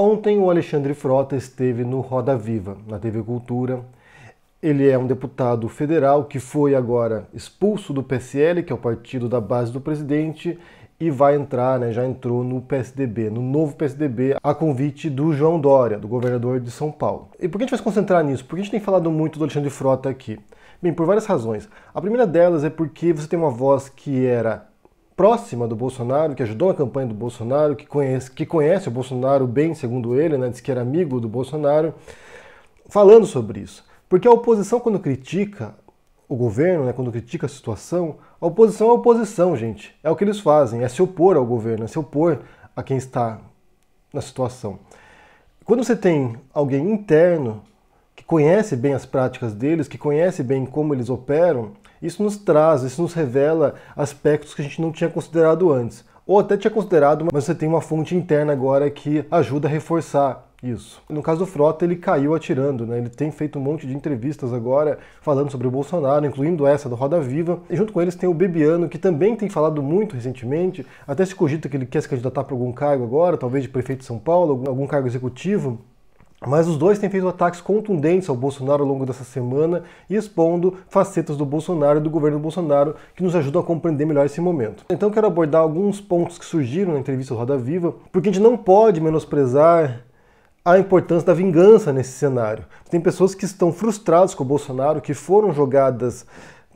Ontem o Alexandre Frota esteve no Roda Viva, na TV Cultura. Ele é um deputado federal que foi agora expulso do PSL, que é o partido da base do presidente, e vai entrar, né, já entrou no PSDB, no novo PSDB, a convite do João Dória, do governador de São Paulo. E por que a gente vai se concentrar nisso? Por que a gente tem falado muito do Alexandre Frota aqui? Bem, por várias razões. A primeira delas é porque você tem uma voz que era próxima do Bolsonaro, que ajudou a campanha do Bolsonaro, que conhece, que conhece o Bolsonaro bem, segundo ele, né, diz que era amigo do Bolsonaro, falando sobre isso. Porque a oposição, quando critica o governo, né, quando critica a situação, a oposição é a oposição, gente. É o que eles fazem, é se opor ao governo, é se opor a quem está na situação. Quando você tem alguém interno que conhece bem as práticas deles, que conhece bem como eles operam, isso nos traz, isso nos revela aspectos que a gente não tinha considerado antes. Ou até tinha considerado, mas você tem uma fonte interna agora que ajuda a reforçar isso. No caso do Frota, ele caiu atirando, né? Ele tem feito um monte de entrevistas agora falando sobre o Bolsonaro, incluindo essa do Roda Viva. E junto com eles tem o Bebiano, que também tem falado muito recentemente. Até se cogita que ele quer se candidatar para algum cargo agora, talvez de prefeito de São Paulo, algum cargo executivo. Mas os dois têm feito ataques contundentes ao Bolsonaro ao longo dessa semana, expondo facetas do Bolsonaro e do governo Bolsonaro que nos ajudam a compreender melhor esse momento. Então quero abordar alguns pontos que surgiram na entrevista do Roda Viva, porque a gente não pode menosprezar a importância da vingança nesse cenário. Tem pessoas que estão frustradas com o Bolsonaro, que foram jogadas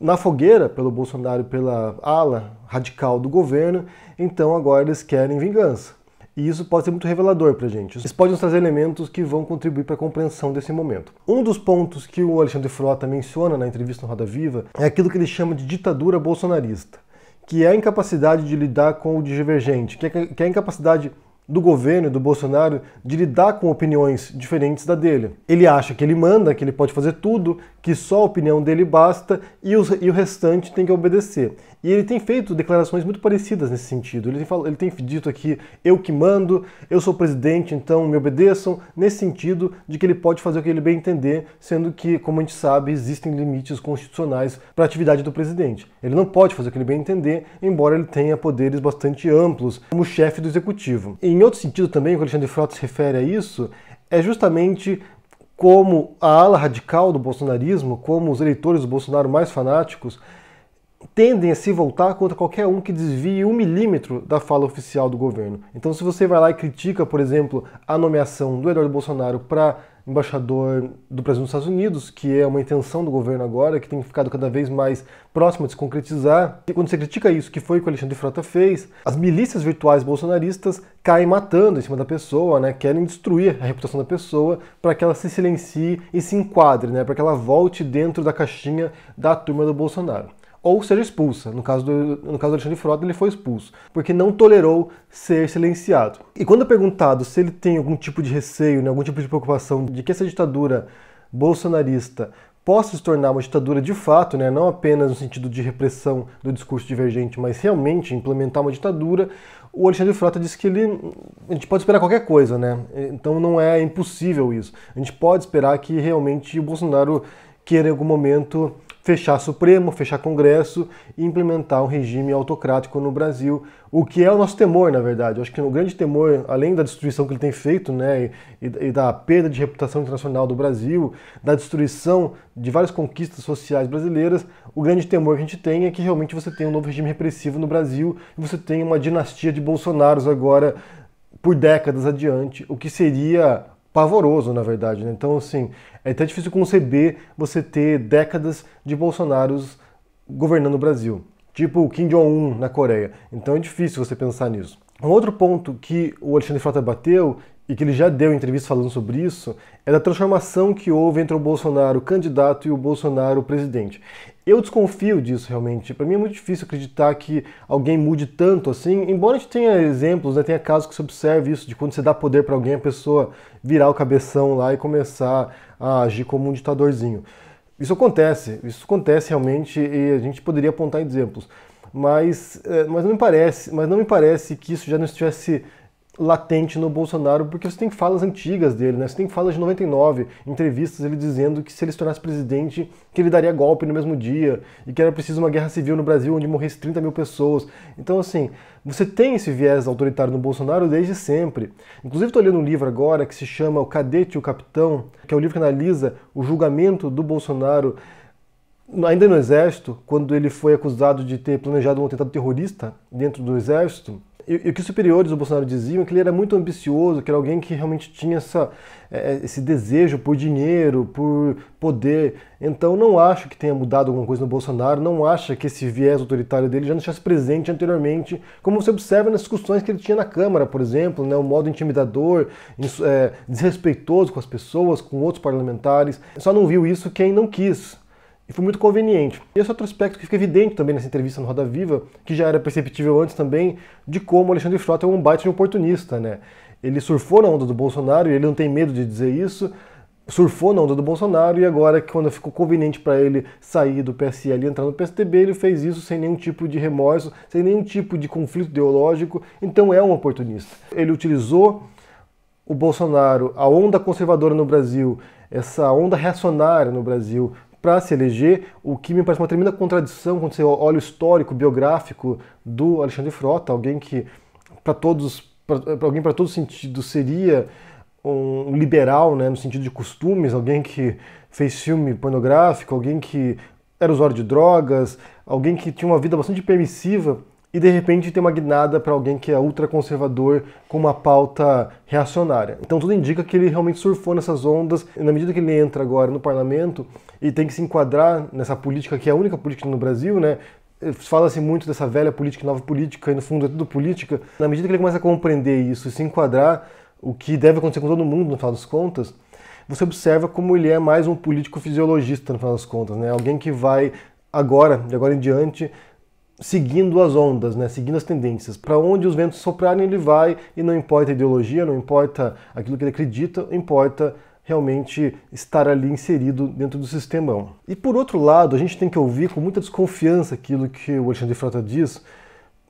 na fogueira pelo Bolsonaro, pela ala radical do governo, então agora eles querem vingança. E isso pode ser muito revelador para a gente. Isso pode nos trazer elementos que vão contribuir para a compreensão desse momento. Um dos pontos que o Alexandre Frota menciona na entrevista no Roda Viva é aquilo que ele chama de ditadura bolsonarista, que é a incapacidade de lidar com o divergente, que é, é a incapacidade do governo do Bolsonaro de lidar com opiniões diferentes da dele. Ele acha que ele manda, que ele pode fazer tudo, que só a opinião dele basta e, e o restante tem que obedecer. E ele tem feito declarações muito parecidas nesse sentido. Ele tem, falado ele tem dito aqui: eu que mando, eu sou presidente, então me obedeçam, nesse sentido de que ele pode fazer o que ele bem entender, sendo que, como a gente sabe, existem limites constitucionais para a atividade do presidente. Ele não pode fazer o que ele bem entender, embora ele tenha poderes bastante amplos como chefe do executivo. E em outro sentido também, o Alexandre Frota se refere a isso, é justamente como a ala radical do bolsonarismo, como os eleitores do Bolsonaro mais fanáticos, tendem a se voltar contra qualquer um que desvie um milímetro da fala oficial do governo. Então, se você vai lá e critica, por exemplo, a nomeação do Eduardo Bolsonaro para embaixador do Brasil nos Estados Unidos, que é uma intenção do governo agora, que tem ficado cada vez mais próxima de se concretizar. E quando você critica isso, que foi o que o Alexandre Frota fez, as milícias virtuais bolsonaristas caem matando em cima da pessoa, né? querem destruir a reputação da pessoa para que ela se silencie e se enquadre, né? para que ela volte dentro da caixinha da turma do Bolsonaro ou seja expulsa. No caso do, no caso do Alexandre Frota, ele foi expulso, porque não tolerou ser silenciado. E quando é perguntado se ele tem algum tipo de receio, né, algum tipo de preocupação de que essa ditadura bolsonarista possa se tornar uma ditadura de fato, né, não apenas no sentido de repressão do discurso divergente, mas realmente implementar uma ditadura, o Alexandre Frota disse que ele, a gente pode esperar qualquer coisa, né? Então não é impossível isso. A gente pode esperar que realmente o Bolsonaro queira em algum momento fechar Supremo, fechar Congresso e implementar um regime autocrático no Brasil, o que é o nosso temor, na verdade. Eu acho que o grande temor, além da destruição que ele tem feito, né, e, e, da perda de reputação internacional do Brasil, da destruição de várias conquistas sociais brasileiras, o grande temor que a gente tem é que realmente você tenha um novo regime repressivo no Brasil e você tenha uma dinastia de Bolsonaros agora por décadas adiante, o que seria pavoroso, na verdade. Né? Então, assim, é até difícil conceber você ter décadas de Bolsonaros governando o Brasil. Tipo o Kim Jong-un na Coreia. Então é difícil você pensar nisso. Um outro ponto que o Alexandre Frota bateu e que ele já deu entrevista falando sobre isso, é da transformação que houve entre o Bolsonaro candidato e o Bolsonaro presidente. Eu desconfio disso realmente. Para mim é muito difícil acreditar que alguém mude tanto assim, embora a gente tenha exemplos, né, tenha casos que se observe isso, de quando você dá poder para alguém, a pessoa virar o cabeção lá e começar a agir como um ditadorzinho. Isso acontece, isso acontece realmente e a gente poderia apontar exemplos, mas, eh, mas, não, me parece, mas não me parece que isso já não estivesse latente no Bolsonaro, porque você tem falas antigas dele, né? Você tem falas de 99, entrevistas ele dizendo que se ele se tornasse presidente, que ele daria golpe no mesmo dia, e que era preciso uma guerra civil no Brasil onde morresse 30 mil pessoas. Então, assim, você tem esse viés autoritário no Bolsonaro desde sempre. Inclusive, estou lendo um livro agora que se chama O Cadete e o Capitão, que é um livro que analisa o julgamento do Bolsonaro ainda no Exército, quando ele foi acusado de ter planejado um atentado terrorista dentro do Exército, e, o que os superiores do Bolsonaro diziam é que ele era muito ambicioso, que era alguém que realmente tinha essa, é, é, esse desejo por dinheiro, por poder. Então não acho que tenha mudado alguma coisa no Bolsonaro, não acho que esse viés autoritário dele já não estivesse presente anteriormente, como você observa nas discussões que ele tinha na Câmara, por exemplo, né, o um modo intimidador, é, desrespeitoso com as pessoas, com outros parlamentares. Só não viu isso quem não quis. E foi muito conveniente. E esse outro aspecto que fica evidente também nessa entrevista no Roda Viva, que já era perceptível antes também, de como o Alexandre Frota é um baita de oportunista, né? Ele surfou na onda do Bolsonaro e ele não tem medo de dizer isso, surfou na onda do Bolsonaro e agora quando ficou conveniente para ele sair do PSL e entrar no PSDB, ele fez isso sem nenhum tipo de remorso, sem nenhum tipo de conflito ideológico, então é um oportunista. Ele utilizou o Bolsonaro, a onda conservadora no Brasil, essa onda reacionária no Brasil, para se eleger, o que me parece uma tremenda contradição quando você olha o histórico biográfico do Alexandre Frota, alguém que para todos, para alguém para todo os sentidos seria um liberal, né, no sentido de costumes, alguém que fez filme pornográfico, alguém que era usuário de drogas, alguém que tinha uma vida bastante permissiva e de repente tem uma guinada para alguém que é ultraconservador com uma pauta reacionária. Então tudo indica que ele realmente surfou nessas ondas. e Na medida que ele entra agora no parlamento, e tem que se enquadrar nessa política que é a única política no Brasil, né? Fala-se muito dessa velha política, nova política, e no fundo é tudo política. Na medida que ele começa a compreender isso e se enquadrar, o que deve acontecer com todo mundo, no final das contas, você observa como ele é mais um político fisiologista, no final das contas, né? Alguém que vai agora, de agora em diante, seguindo as ondas, né? seguindo as tendências. Para onde os ventos soprarem, ele vai, e não importa a ideologia, não importa aquilo que ele acredita, importa realmente estar ali inserido dentro do sistemão. E por outro lado, a gente tem que ouvir com muita desconfiança aquilo que o Alexandre Frota diz,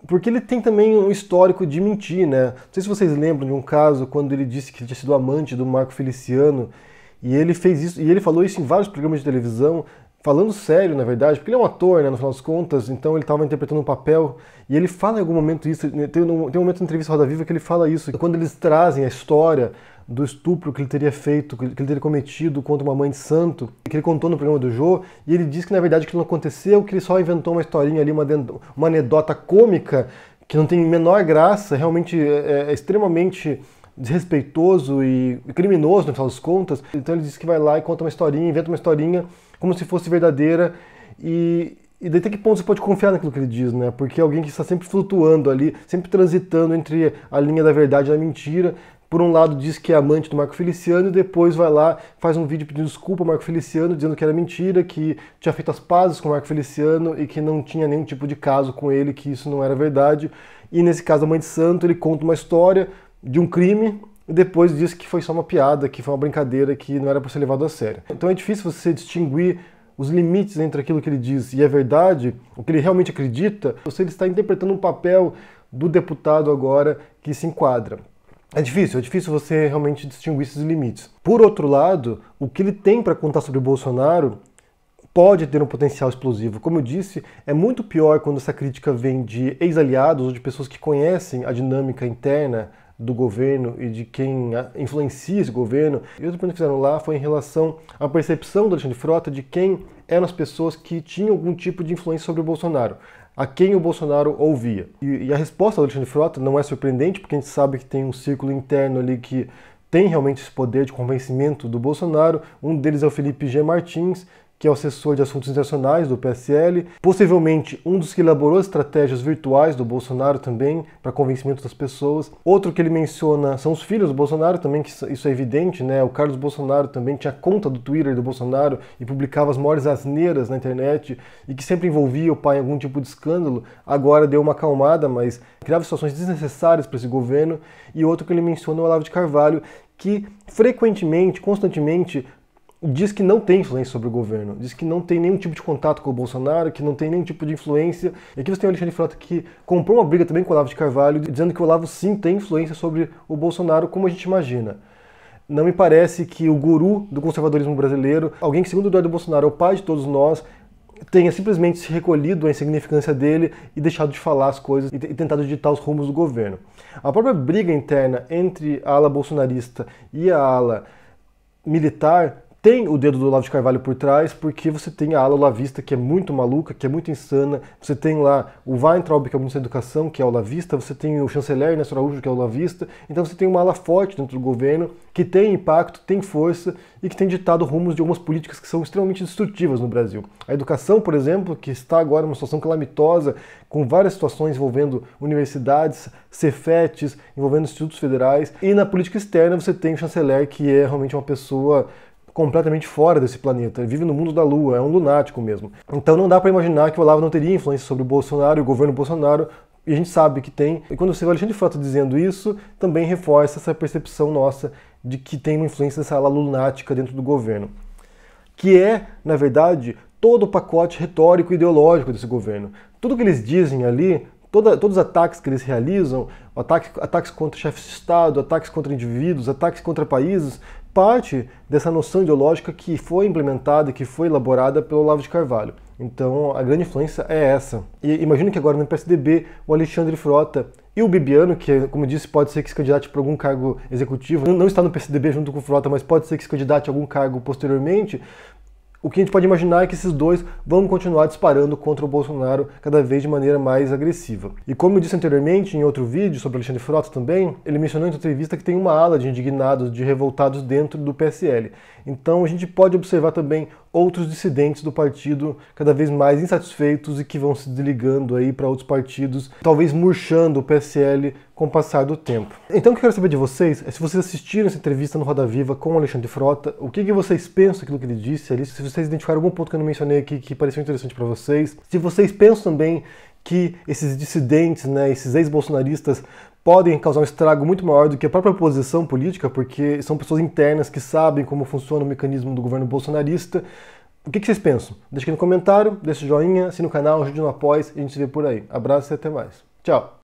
porque ele tem também um histórico de mentir, né? Não sei se vocês lembram de um caso quando ele disse que ele tinha sido amante do Marco Feliciano, e ele fez isso, e ele falou isso em vários programas de televisão, falando sério, na verdade, porque ele é um ator, né, no final das contas, então ele estava interpretando um papel, e ele fala em algum momento isso, né, tem um, tem um momento na entrevista Roda Viva que ele fala isso, quando eles trazem a história do estupro que ele teria feito, que ele teria cometido contra uma mãe de santo, que ele contou no programa do Jô, e ele diz que na verdade aquilo não aconteceu, que ele só inventou uma historinha ali, uma, uma anedota cômica, que não tem menor graça, realmente é, é, é extremamente desrespeitoso e criminoso, no final das contas. Então ele diz que vai lá e conta uma historinha, inventa uma historinha como se fosse verdadeira e, e daí até que ponto você pode confiar naquilo que ele diz, né? Porque é alguém que está sempre flutuando ali, sempre transitando entre a linha da verdade e a mentira. Por um lado diz que é amante do Marco Feliciano e depois vai lá, faz um vídeo pedindo desculpa ao Marco Feliciano, dizendo que era mentira, que tinha feito as pazes com o Marco Feliciano e que não tinha nenhum tipo de caso com ele, que isso não era verdade. E nesse caso a mãe de santo, ele conta uma história de um crime e depois disse que foi só uma piada, que foi uma brincadeira, que não era para ser levado a sério. Então é difícil você distinguir os limites entre aquilo que ele diz e é verdade, o que ele realmente acredita, ou se ele está interpretando um papel do deputado agora que se enquadra. É difícil, é difícil você realmente distinguir esses limites. Por outro lado, o que ele tem para contar sobre o Bolsonaro pode ter um potencial explosivo. Como eu disse, é muito pior quando essa crítica vem de ex-aliados ou de pessoas que conhecem a dinâmica interna do governo e de quem influencia esse governo. E outra pergunta que fizeram lá foi em relação à percepção do Alexandre Frota de quem eram as pessoas que tinham algum tipo de influência sobre o Bolsonaro, a quem o Bolsonaro ouvia. E, e a resposta do Alexandre Frota não é surpreendente, porque a gente sabe que tem um círculo interno ali que tem realmente esse poder de convencimento do Bolsonaro. Um deles é o Felipe G. Martins, que é o assessor de assuntos internacionais do PSL, possivelmente um dos que elaborou estratégias virtuais do Bolsonaro também, para convencimento das pessoas. Outro que ele menciona são os filhos do Bolsonaro também, que isso é evidente, né? O Carlos Bolsonaro também tinha conta do Twitter do Bolsonaro e publicava as maiores asneiras na internet e que sempre envolvia o pai em algum tipo de escândalo. Agora deu uma acalmada, mas criava situações desnecessárias para esse governo. E outro que ele menciona é o Olavo de Carvalho, que frequentemente, constantemente, diz que não tem influência sobre o governo, diz que não tem nenhum tipo de contato com o Bolsonaro, que não tem nenhum tipo de influência. E aqui você tem o Alexandre Frota que comprou uma briga também com o Olavo de Carvalho, dizendo que o Olavo sim tem influência sobre o Bolsonaro, como a gente imagina. Não me parece que o guru do conservadorismo brasileiro, alguém que, segundo o Eduardo Bolsonaro, é o pai de todos nós, tenha simplesmente se recolhido à insignificância dele e deixado de falar as coisas e, tentado ditar os rumos do governo. A própria briga interna entre a ala bolsonarista e a ala militar tem o dedo do Olavo de Carvalho por trás, porque você tem a ala olavista, que é muito maluca, que é muito insana. Você tem lá o Weintraub, que é o ministro da Educação, que é olavista. Você tem o chanceler Néstor Araújo, que é olavista. Então você tem uma ala forte dentro do governo, que tem impacto, tem força e que tem ditado rumos de algumas políticas que são extremamente destrutivas no Brasil. A educação, por exemplo, que está agora numa situação calamitosa, com várias situações envolvendo universidades, Cefetes, envolvendo institutos federais. E na política externa você tem o chanceler, que é realmente uma pessoa completamente fora desse planeta, ele vive no mundo da lua, é um lunático mesmo. Então não dá para imaginar que o Olavo não teria influência sobre o Bolsonaro e o governo Bolsonaro, e a gente sabe que tem. E quando você vê o Alexandre Frota dizendo isso, também reforça essa percepção nossa de que tem uma influência dessa ala lunática dentro do governo. Que é, na verdade, todo o pacote retórico e ideológico desse governo. Tudo que eles dizem ali, toda, todos os ataques que eles realizam, ataques, ataques contra chefes de Estado, ataques contra indivíduos, ataques contra países, parte dessa noção ideológica que foi implementada que foi elaborada pelo Olavo de Carvalho. Então, a grande influência é essa. E imagino que agora no PSDB, o Alexandre Frota e o Bibiano, que, como disse, pode ser que se candidate para algum cargo executivo, não está no PSDB junto com o Frota, mas pode ser que se candidate a algum cargo posteriormente, o que a gente pode imaginar é que esses dois vão continuar disparando contra o Bolsonaro cada vez de maneira mais agressiva. E como eu disse anteriormente em outro vídeo sobre Alexandre Frota também, ele mencionou em entrevista que tem uma ala de indignados, de revoltados dentro do PSL. Então a gente pode observar também outros dissidentes do partido cada vez mais insatisfeitos e que vão se desligando aí para outros partidos, talvez murchando o PSL com o passar do tempo. Então o que eu quero saber de vocês é se vocês assistiram essa entrevista no Roda Viva com o Alexandre Frota, o que, que vocês pensam daquilo que ele disse ali, se vocês identificaram algum ponto que eu não mencionei aqui que pareceu interessante para vocês, se vocês pensam também que esses dissidentes, né, esses ex-bolsonaristas podem causar um estrago muito maior do que a própria oposição política, porque são pessoas internas que sabem como funciona o mecanismo do governo bolsonarista. O que, vocês pensam? Deixa aqui no comentário, deixa o joinha, assina o canal, ajude no após e a gente se vê por aí. Abraço e até mais. Tchau!